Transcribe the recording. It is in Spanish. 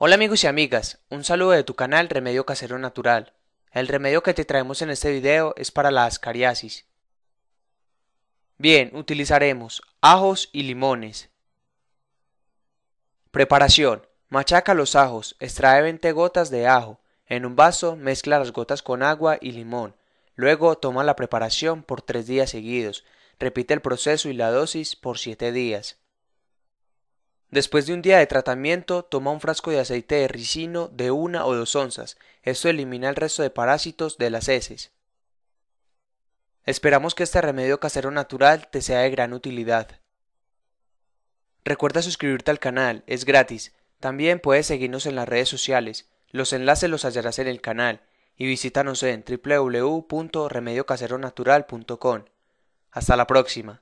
Hola amigos y amigas, un saludo de tu canal Remedio Casero Natural. El remedio que te traemos en este video es para la ascariasis. Bien, utilizaremos ajos y limones. Preparación. Machaca los ajos, extrae 20 gotas de ajo. En un vaso mezcla las gotas con agua y limón. Luego toma la preparación por 3 días seguidos. Repite el proceso y la dosis por 7 días. Después de un día de tratamiento, toma un frasco de aceite de ricino de una o dos onzas. Esto elimina el resto de parásitos de las heces. Esperamos que este remedio casero natural te sea de gran utilidad. Recuerda suscribirte al canal, es gratis. También puedes seguirnos en las redes sociales. Los enlaces los hallarás en el canal y visítanos en www.remediocaseronatural.com. Hasta la próxima.